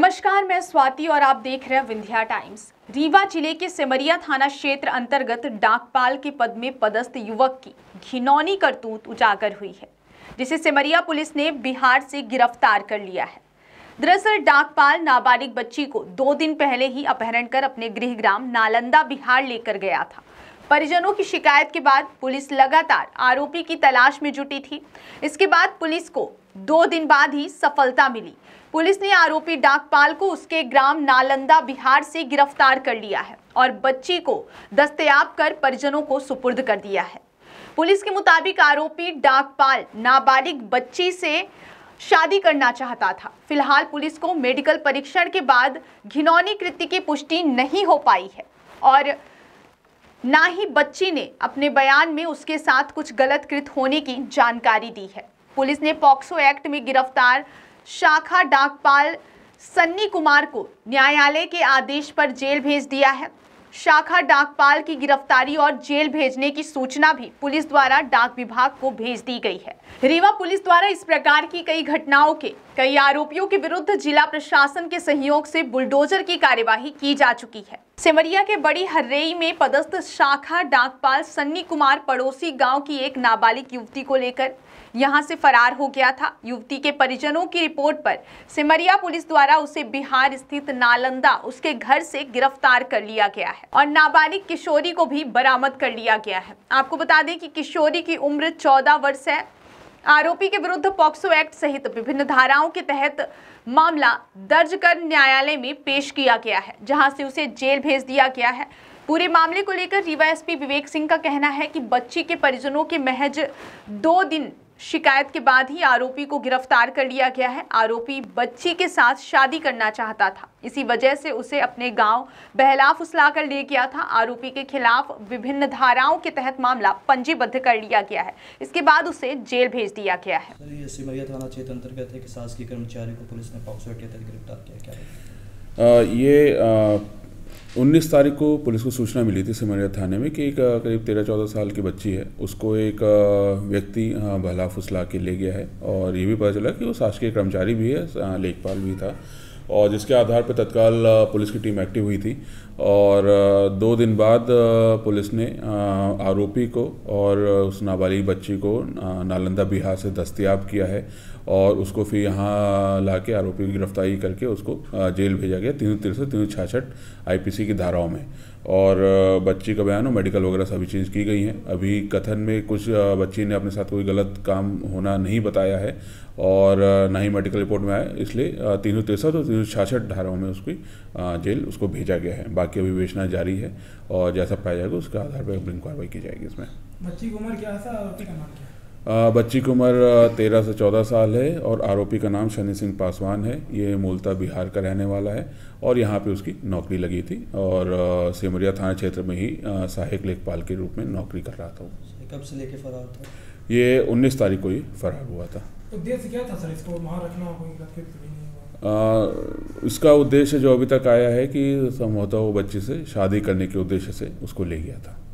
नमस्कार मैं स्वाति और आप देख रहे हैं विंध्या टाइम्स रीवा जिले के सिमरिया थाना क्षेत्र अंतर्गत डाकपाल के पद में पदस्थ युवक की घिनौनी करतूत उजागर हुई है जिसे सिमरिया पुलिस ने बिहार से गिरफ्तार कर लिया है दरअसल डाकपाल नाबालिग बच्ची को दो दिन पहले ही अपहरण कर अपने गृहग्राम नालंदा बिहार लेकर गया था परिजनों की शिकायत के बाद पुलिस लगातार आरोपी की तलाश में जुटी थी इसके बाद पुलिस को दो दिन बाद ही सफलता मिली पुलिस ने आरोपी डाकपाल को उसके ग्राम नालंदा बिहार से गिरफ्तार कर लिया है और बच्ची को दस्तयाब कर परिजनों को सुपुर्द कर दिया है पुलिस के मुताबिक आरोपी डाकपाल नाबालिग बच्ची से शादी करना चाहता था फिलहाल पुलिस को मेडिकल परीक्षण के बाद घिनौनी कृत्य की पुष्टि नहीं हो पाई है और ना ही बच्ची ने अपने बयान में उसके साथ कुछ गलत कृत होने की जानकारी दी है पुलिस ने पॉक्सो एक्ट में गिरफ्तार शाखा डाकपाल सन्नी कुमार को न्यायालय के आदेश पर जेल भेज दिया है शाखा डाकपाल की गिरफ्तारी और जेल भेजने की सूचना भी पुलिस द्वारा डाक विभाग को भेज दी गई है रीवा पुलिस द्वारा इस प्रकार की कई घटनाओं के कई आरोपियों के विरुद्ध जिला प्रशासन के सहयोग से बुलडोजर की कार्यवाही की जा चुकी है सिमरिया के बड़ी हर्रेई में पदस्थ शाखा डाकपाल सन्नी कुमार पड़ोसी गांव की एक नाबालिग युवती को लेकर यहां से फरार हो गया था युवती के परिजनों की रिपोर्ट पर सिमरिया पुलिस द्वारा उसे बिहार स्थित नालंदा उसके घर से गिरफ्तार कर लिया गया है और नाबालिग किशोरी को भी बरामद कर लिया गया है आपको बता दें कि किशोरी की उम्र चौदह वर्ष है आरोपी के विरुद्ध पॉक्सो एक्ट सहित विभिन्न धाराओं के तहत मामला दर्ज कर न्यायालय में पेश किया गया है जहां से उसे जेल भेज दिया गया है पूरे मामले को लेकर रीवा एसपी विवेक सिंह का कहना है कि बच्ची के परिजनों के महज दो दिन शिकायत के बाद ही आरोपी को गिरफ्तार कर लिया गया है आरोपी बच्ची के साथ शादी करना चाहता था इसी वजह से उसे अपने गांव बहला फुसला कर ले गया था आरोपी के खिलाफ विभिन्न धाराओं के तहत मामला पंजीबद्ध कर लिया गया है इसके बाद उसे जेल भेज दिया गया है थाना क्षेत्र अंतर्गत है कि सास के कर्मचारी को पुलिस ने पॉक्सो के तहत गिरफ्तार किया क्या ये आ... उन्नीस तारीख को पुलिस को सूचना मिली थी सिमरिया थाने में कि एक करीब तेरह चौदह साल की बच्ची है उसको एक व्यक्ति बहला हाँ, फुसला के ले गया है और ये भी पता चला कि वो शासकीय कर्मचारी भी है हाँ, लेखपाल भी था और जिसके आधार पर तत्काल पुलिस की टीम एक्टिव हुई थी और दो दिन बाद पुलिस ने आरोपी को और उस नाबालिग बच्ची को नालंदा बिहार से दस्तियाब किया है और उसको फिर यहाँ ला के आरोपी की गिरफ्तारी करके उसको जेल भेजा गया तीन सौ तिरसठ तीन सौ छियासठ आई की धाराओं में और बच्ची का बयान हो मेडिकल वगैरह सभी चीज़ की गई हैं अभी कथन में कुछ बच्ची ने अपने साथ कोई गलत काम होना नहीं बताया है और ना ही मेडिकल रिपोर्ट में आया इसलिए तीन सौ तिरसठ और तीन सौ छियासठ धाराओं में उसकी जेल उसको भेजा गया है बाकी विवेचना जारी है और जैसा पाया जाएगा उसके आधार पर इंक्वायरी की जाएगी इसमें बच्ची की उम्र क्या था और क्या बच्ची की उम्र तेरह से चौदह साल है और आरोपी का नाम शनि सिंह पासवान है ये मूलतः बिहार का रहने वाला है और यहाँ पे उसकी नौकरी लगी थी और सिमरिया थाना क्षेत्र में ही सहायक लेखपाल के रूप में नौकरी कर रहा था कब से लेके फरार था ये उन्नीस तारीख को ही फरार हुआ था उद्देश्य क्या था सर इसको वहाँ रखना तो आ, इसका उद्देश्य जो अभी तक आया है कि संभवतः वो बच्चे से शादी करने के उद्देश्य से उसको ले गया था